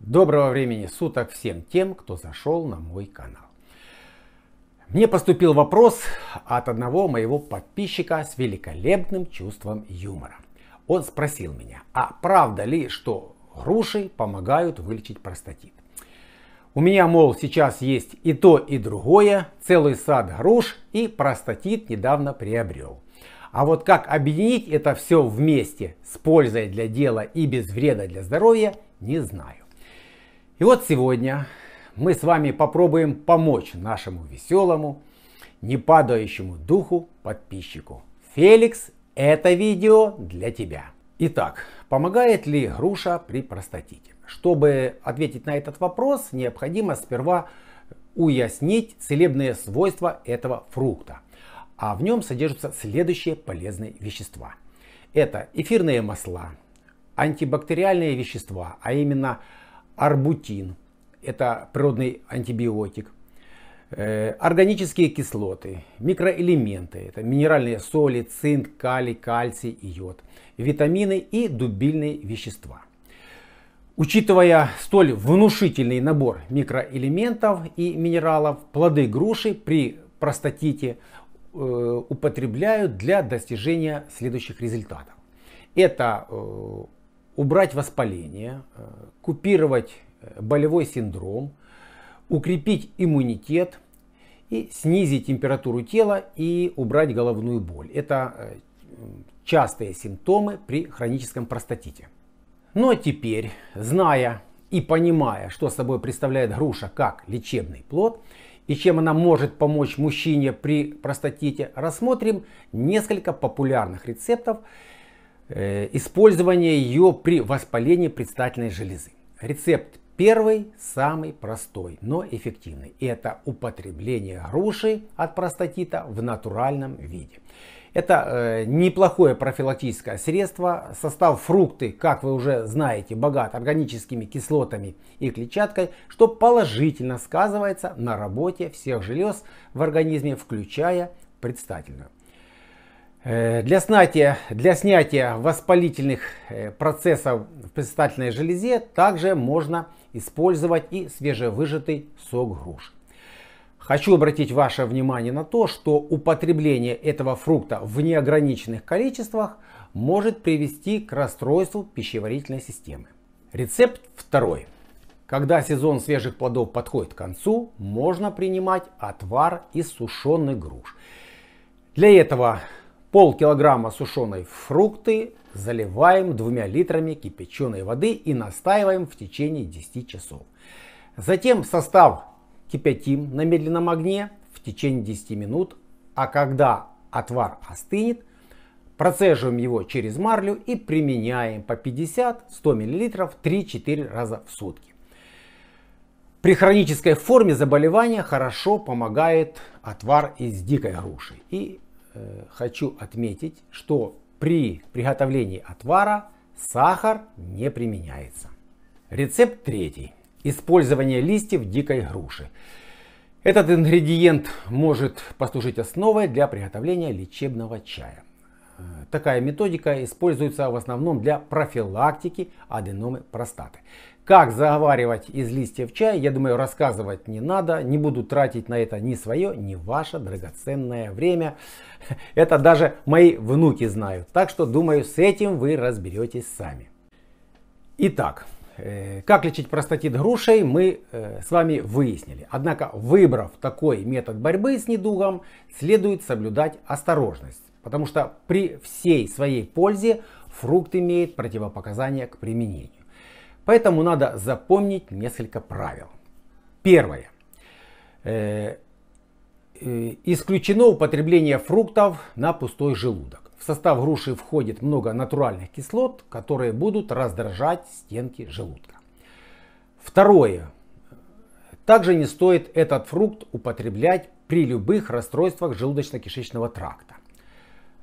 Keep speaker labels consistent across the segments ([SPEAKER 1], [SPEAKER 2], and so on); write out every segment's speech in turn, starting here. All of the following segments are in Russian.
[SPEAKER 1] Доброго времени суток всем тем, кто зашел на мой канал. Мне поступил вопрос от одного моего подписчика с великолепным чувством юмора. Он спросил меня, а правда ли, что груши помогают вылечить простатит? У меня, мол, сейчас есть и то, и другое, целый сад груш и простатит недавно приобрел. А вот как объединить это все вместе с пользой для дела и без вреда для здоровья, не знаю. И вот сегодня мы с вами попробуем помочь нашему веселому, не падающему духу подписчику. Феликс, это видео для тебя. Итак, помогает ли груша при простатите? Чтобы ответить на этот вопрос, необходимо сперва уяснить целебные свойства этого фрукта. А в нем содержатся следующие полезные вещества. Это эфирные масла, антибактериальные вещества, а именно арбутин, это природный антибиотик, Э, органические кислоты, микроэлементы, это минеральные соли, цинк, калий, кальций и йод, витамины и дубильные вещества. Учитывая столь внушительный набор микроэлементов и минералов, плоды груши при простатите э, употребляют для достижения следующих результатов. Это э, убрать воспаление, купировать болевой синдром, укрепить иммунитет и снизить температуру тела и убрать головную боль. Это э, частые симптомы при хроническом простатите. Но ну, а теперь, зная и понимая, что собой представляет груша как лечебный плод и чем она может помочь мужчине при простатите, рассмотрим несколько популярных рецептов э, использования ее при воспалении предстательной железы. Рецепт Первый, самый простой, но эффективный – это употребление груши от простатита в натуральном виде. Это э, неплохое профилактическое средство. Состав фрукты, как вы уже знаете, богат органическими кислотами и клетчаткой, что положительно сказывается на работе всех желез в организме, включая предстательную. Э, для снятия, для снятия воспалительных э, процессов в предстательной железе также можно использовать и свежевыжатый сок груш. Хочу обратить ваше внимание на то, что употребление этого фрукта в неограниченных количествах может привести к расстройству пищеварительной системы. Рецепт второй. Когда сезон свежих плодов подходит к концу, можно принимать отвар из сушеных груш. Для этого Пол килограмма сушеной фрукты заливаем двумя литрами кипяченой воды и настаиваем в течение 10 часов. Затем состав кипятим на медленном огне в течение 10 минут, а когда отвар остынет, процеживаем его через марлю и применяем по 50-100 мл 3-4 раза в сутки. При хронической форме заболевания хорошо помогает отвар из дикой груши и Э, хочу отметить, что при приготовлении отвара сахар не применяется. Рецепт третий. Использование листьев дикой груши. Этот ингредиент может послужить основой для приготовления лечебного чая. Э, такая методика используется в основном для профилактики аденомы простаты. Как заваривать из листьев чай, я думаю, рассказывать не надо. Не буду тратить на это ни свое, ни ваше драгоценное время. Это даже мои внуки знают. Так что, думаю, с этим вы разберетесь сами. Итак, э, как лечить простатит грушей, мы э, с вами выяснили. Однако, выбрав такой метод борьбы с недугом, следует соблюдать осторожность. Потому что при всей своей пользе фрукт имеет противопоказания к применению. Поэтому надо запомнить несколько правил. Первое. Э, э, исключено употребление фруктов на пустой желудок. В состав груши входит много натуральных кислот, которые будут раздражать стенки желудка. Второе. Также не стоит этот фрукт употреблять при любых расстройствах желудочно-кишечного тракта.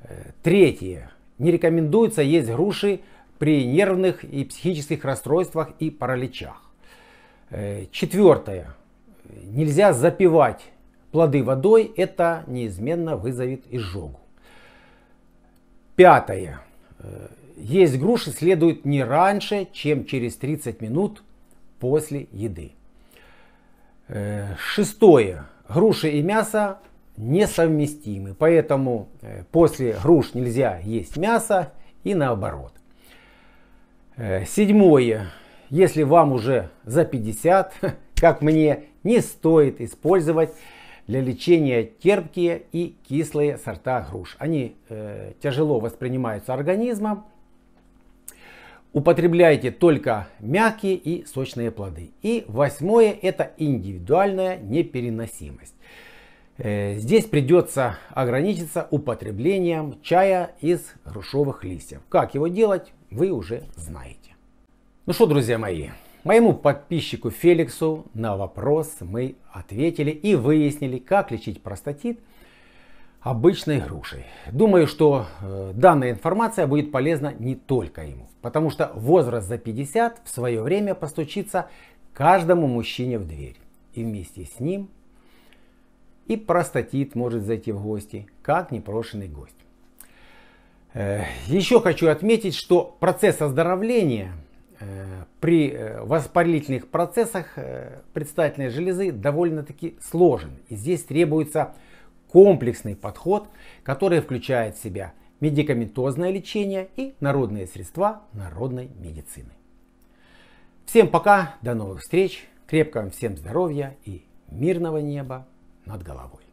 [SPEAKER 1] Э, третье. Не рекомендуется есть груши при нервных и психических расстройствах и параличах. Э, Четвертое. Нельзя запивать плоды водой, это неизменно вызовет изжогу. Пятое. Э, есть груши следует не раньше, чем через 30 минут после еды. Э, шестое. Груши и мясо несовместимы, поэтому после груш нельзя есть мясо и наоборот. Э, седьмое. Если вам уже за 50, как мне, не стоит использовать для лечения терпкие и кислые сорта груш. Они э, тяжело воспринимаются организмом. Употребляйте только мягкие и сочные плоды. И восьмое – это индивидуальная непереносимость. Э, здесь придется ограничиться употреблением чая из грушевых листьев. Как его делать, вы уже знаете. Ну что, друзья мои, моему подписчику Феликсу на вопрос мы ответили и выяснили, как лечить простатит обычной грушей. Думаю, что э, данная информация будет полезна не только ему, потому что возраст за 50 в свое время постучится каждому мужчине в дверь и вместе с ним – и простатит может зайти в гости, как непрошенный гость. Э, еще хочу отметить, что процесс оздоровления э, при э, воспалительных процессах предстательной железы довольно-таки сложен. И здесь требуется комплексный подход, который включает в себя медикаментозное лечение и народные средства народной медицины. Всем пока, до новых встреч, крепкого всем здоровья и мирного неба над головой.